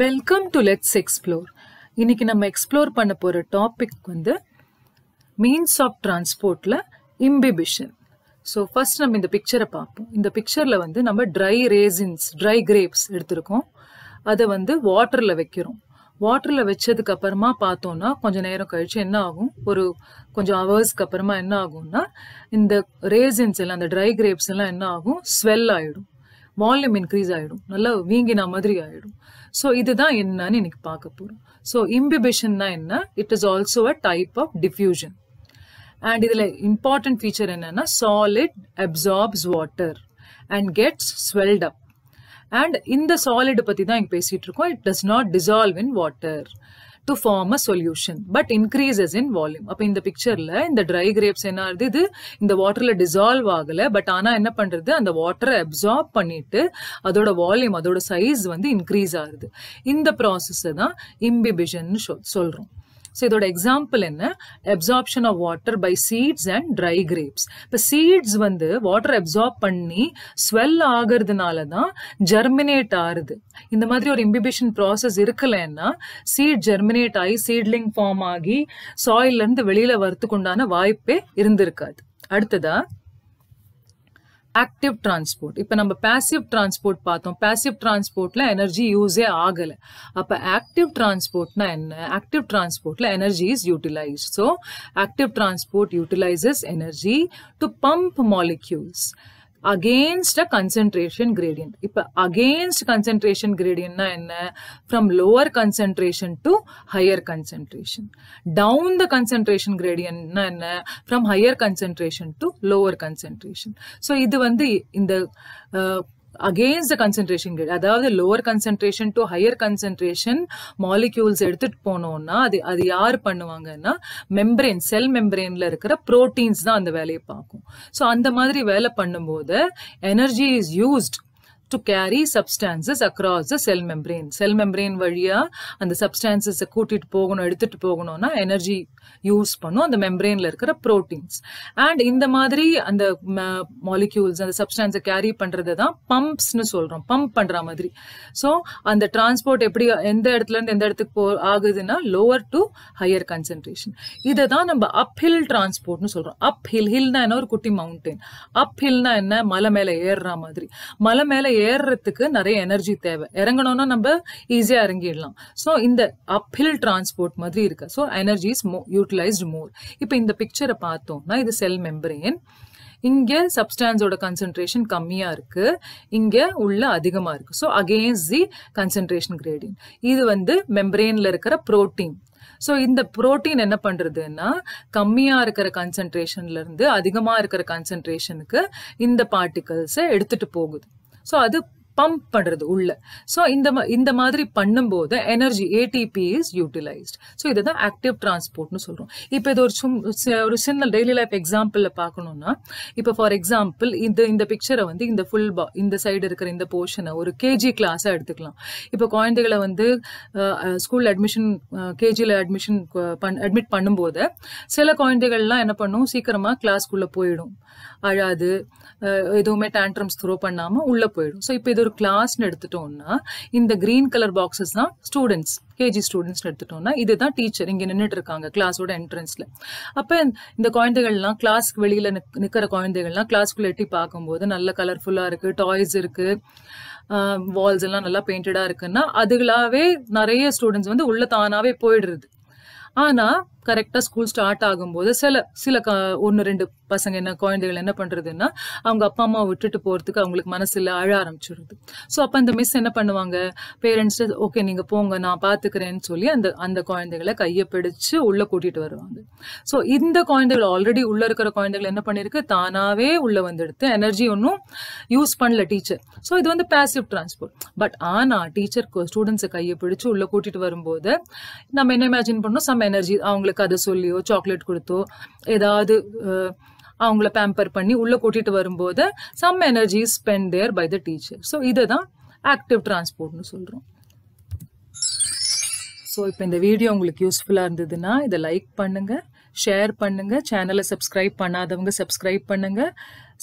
Welcome to let's explore இன்னைக்கு நம்ம explore பண்ண போகிற டாபிக் வந்து மீன்ஸ் ஆஃப் டிரான்ஸ்போர்ட்டில் இம்பிபிஷன் ஸோ ஃபர்ஸ்ட் நம்ம இந்த பிக்சரை பார்ப்போம் இந்த பிக்சரில் வந்து நம்ம ட்ரை ரேசின்ஸ் ட்ரை கிரேப்ஸ் எடுத்திருக்கோம் அதை வந்து வாட்டரில் வைக்கிறோம் வாட்டரில் வச்சதுக்கு அப்புறமா பார்த்தோம்னா கொஞ்சம் நேரம் கழித்து என்ன ஆகும் ஒரு கொஞ்சம் ஹவர்ஸ்க்கு அப்புறமா என்ன ஆகும்னா இந்த ரேசின்ஸ் எல்லாம் அந்த ட்ரை கிரேப்ஸ் எல்லாம் என்ன ஆகும் ஸ்வெல் ஆகிடும் வால்யூம் இன்க்ரீஸ் ஆகிடும் நல்லா வீங்கின மாதிரி ஆகிடும் ஸோ இதுதான் என்னன்னு இன்றைக்கி பார்க்க போகிறோம் ஸோ இம்பிபிஷன்னா என்ன it is also a type of diffusion and இதில் இம்பார்ட்டன்ட் ஃபீச்சர் என்னென்னா solid absorbs water and gets swelled up and இந்த சாலிட் பற்றி தான் இங்கே பேசிகிட்டு இருக்கோம் it does not dissolve in water to form a solution but increases in volume அப்போ இந்த பிக்சரில் இந்த ட்ரை கிரேப்ஸ் என்ன ஆகுது இது இந்த வாட்டரில் டிசால்வ் ஆகலை பட் ஆனால் என்ன பண்ணுறது அந்த வாட்டரை அப்சார்ப் பண்ணிட்டு அதோட வால்யூம் அதோட சைஸ் வந்து இன்க்ரீஸ் ஆகுது இந்த ப்ராசஸை தான் இம்பிபிஷன் சொல்கிறோம் ஸோ இதோட எக்ஸாம்பிள் என்ன absorption of water by seeds and dry grapes இப்போ சீட்ஸ் வந்து வாட்டர் அப்சார்ப் பண்ணி ஸ்வெல் ஆகிறதுனால தான் ஜெர்மினேட் ஆறுது இந்த மாதிரி ஒரு இம்பிபிஷன் ப்ராசஸ் இருக்கலைன்னா சீட் ஜெர்மினேட் ஆகி சீட்லிங் ஃபார்ம் ஆகி சாயில்லேருந்து வெளியில் வரத்துக்குண்டான வாய்ப்பே இருந்திருக்காது அடுத்ததாக ஆக்டிவ் டிரான்ஸ்போர்ட் இப்போ நம்ம பேசிவ் டிரான்ஸ்போர்ட் பார்த்தோம் பேசிவ் டிரான்ஸ்போர்ட்டில் எனர்ஜி யூஸே ஆகலை அப்போ ஆக்டிவ் டிரான்ஸ்போர்ட்னா என்ன ஆக்டிவ் டிரான்ஸ்போர்ட்டில் energy is utilize so active transport utilizes energy to pump molecules against a concentration gradient. If against concentration gradientனா என்ன? From lower concentration to higher concentration. Down the concentration gradientனா என்ன? From higher concentration to lower concentration. So இது வந்து இந்த against concentration gradient அதாவது lower concentration to higher concentration molecules எடுத்துட்டு போனோம்னா அது அது யார் பண்ணுவாங்கன்னா மெம்பரேன் செல் மெம்பரேன்ல இருக்கிற ப்ரோட்டீன்ஸ் தான் அந்த வேலையை பார்க்கும் ஸோ அந்த மாதிரி வேலை பண்ணும்போது energy is used to carry substances across the cell membrane cell membrane வழியாக அந்த சப்ஸ்டான்சஸை கூட்டிகிட்டு போகணும் எடுத்துகிட்டு போகணும்னா எனர்ஜி யூஸ் பண்ணும் அந்த மெம்ப்ரெயினில் இருக்கிற ப்ரோட்டீன்ஸ் அண்ட் இந்த மாதிரி அந்த மாலிக்யூல்ஸ் அந்த சப்ஸ்டான்ஸை கேரி பண்ணுறது தான் பம்ப்ஸ்னு சொல்கிறோம் பம்ப் பண்ணுற மாதிரி ஸோ அந்த டிரான்ஸ்போர்ட் எப்படி எந்த இடத்துலேருந்து எந்த இடத்துக்கு போ ஆகுதுன்னா லோவர் டு ஹையர் கன்சன்ட்ரேஷன் இதை தான் நம்ம ஹில் டிரான்ஸ்போர்ட்னு சொல்கிறோம் அப் ஹில் ஹில்னா என்ன ஒரு குட்டி மவுண்டன் அப் ஹில்னா என்ன மலை மேலே ஏறுற மாதிரி மலை மேலே ஏறுறதுக்கு நிறைய எனர்ஜி தேவை இறங்கணும்னா நம்ம ஈஸியாக இறங்கிடலாம் ஸோ இந்த அப்ஹில் டிரான்ஸ்போர்ட் மாதிரி இருக்கு so energy is more utilized more இப்போ இந்த பிக்சரை பார்த்தோம்னா இது செல் மெம்பரேன் இங்கே சப்ஸ்டான்ஸோட கன்சென்ட்ரேஷன் கம்மியாக இருக்குது இங்கே உள்ள அதிகமாக இருக்குது so against the concentration gradient இது வந்து மெம்பரேனில் இருக்கிற ப்ரோட்டீன் ஸோ இந்த ப்ரோட்டீன் என்ன பண்ணுறதுன்னா கம்மியாக இருக்கிற கன்சன்ட்ரேஷன்லேருந்து அதிகமாக இருக்கிற கன்சன்ட்ரேஷனுக்கு இந்த பார்ட்டிகல்ஸை எடுத்துகிட்டு போகுது 所以，啊，都。பம்ப் பண்ணுறது உள்ள ஸோ இந்த இந்த மாதிரி பண்ணும்போது energy ATP is utilized so இதை தான் ஆக்டிவ் டிரான்ஸ்போர்ட்னு சொல்கிறோம் இப்போ இது ஒரு சும் ஒரு சின்ன டெய்லி லைஃப் எக்ஸாம்பிளில் பார்க்கணுன்னா இப்போ ஃபார் எக்ஸாம்பிள் இந்த இந்த பிக்சரை வந்து இந்த ஃபுல் பா இந்த சைடு இருக்கிற இந்த போர்ஷனை ஒரு கேஜி கிளாஸாக எடுத்துக்கலாம் இப்போ குழந்தைகளை வந்து ஸ்கூலில் அட்மிஷன் கேஜியில் அட்மிஷன் பண் அட்மிட் பண்ணும்போது சில குழந்தைகள்லாம் என்ன பண்ணும் சீக்கிரமாக கிளாஸ்க்குள்ளே போயிடும் அழாது எதுவுமே டேண்ட்ரம்ஸ் த்ரோ பண்ணாமல் உள்ளே போயிடும் ஸோ இப்போ இது ஒரு ஒரு கிளாஸ்னு எடுத்துட்டோம்னா இந்த கிரீன் கலர் பாக்ஸஸ் தான் ஸ்டூடெண்ட்ஸ் கேஜி ஸ்டூடெண்ட்ஸ் எடுத்துட்டோம்னா இதுதான் டீச்சர் இங்கே நின்றுட்டு இருக்காங்க கிளாஸோட என்ட்ரன்ஸில் அப்போ இந்த குழந்தைகள்லாம் கிளாஸ்க்கு வெளியில் நிற்கிற குழந்தைகள்லாம் கிளாஸ்க்குள்ள எட்டி பார்க்கும்போது நல்ல கலர்ஃபுல்லாக இருக்குது டாய்ஸ் இருக்குது வால்ஸ் எல்லாம் நல்லா பெயிண்டடாக இருக்குன்னா அதுகளாவே நிறைய ஸ்டூடெண்ட்ஸ் வந்து உள்ள தானாகவே போயிடுறது ஆனால் கரெக்டாக ஸ்கூல் ஸ்டார்ட் ஆகும்போது சில சில க ஒன்று ரெண்டு பசங்க என்ன குழந்தைகள் என்ன பண்ணுறதுன்னா அவங்க அப்பா அம்மா விட்டுட்டு போகிறதுக்கு அவங்களுக்கு மனசில் அழ ஆரம்பிச்சிடுது ஸோ அப்போ அந்த மிஸ் என்ன பண்ணுவாங்க பேரண்ட்ஸ் ஓகே நீங்கள் போங்க நான் பார்த்துக்கிறேன்னு சொல்லி அந்த அந்த குழந்தைகளை கையை பிடிச்சு உள்ளே கூட்டிகிட்டு வருவாங்க ஸோ இந்த குழந்தைகள் ஆல்ரெடி உள்ளே இருக்கிற குழந்தைகள் என்ன பண்ணியிருக்கு தானாகவே உள்ளே வந்துடுத்து எனர்ஜி ஒன்றும் யூஸ் பண்ணல டீச்சர் ஸோ இது வந்து பேசிவ் டிரான்ஸ்போர்ட் பட் ஆனால் டீச்சர் ஸ்டூடெண்ட்ஸை கையை பிடிச்சு உள்ளே கூட்டிகிட்டு வரும்போது நம்ம என்ன இமேஜின் பண்ணோம் சம் எனர்ஜி அவங்க அவங்கள கதை சொல்லியோ சாக்லேட் கொடுத்தோ ஏதாவது அவங்கள பேம்பர் பண்ணி உள்ளே கூட்டிகிட்டு வரும்போது some energy spent there by the teacher so இதை தான் ஆக்டிவ் டிரான்ஸ்போர்ட்னு சொல்கிறோம் ஸோ இப்போ இந்த வீடியோ உங்களுக்கு யூஸ்ஃபுல்லாக இருந்ததுன்னா இதை லைக் பண்ணுங்கள் ஷேர் பண்ணுங்கள் சேனலை சப்ஸ்கிரைப் பண்ணாதவங்க சப்ஸ்கிரைப் பண்ணுங்கள்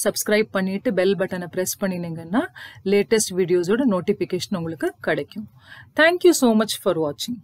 சப்ஸ்கிரைப் பண்ணிவிட்டு பெல் பட்டனை ப்ரெஸ் பண்ணினீங்கன்னா லேட்டஸ்ட் வீடியோஸோட நோட்டிஃபிகேஷன் உங்களுக்கு கிடைக்கும் தேங்க்யூ ஸோ மச் ஃபார் வாட்சிங்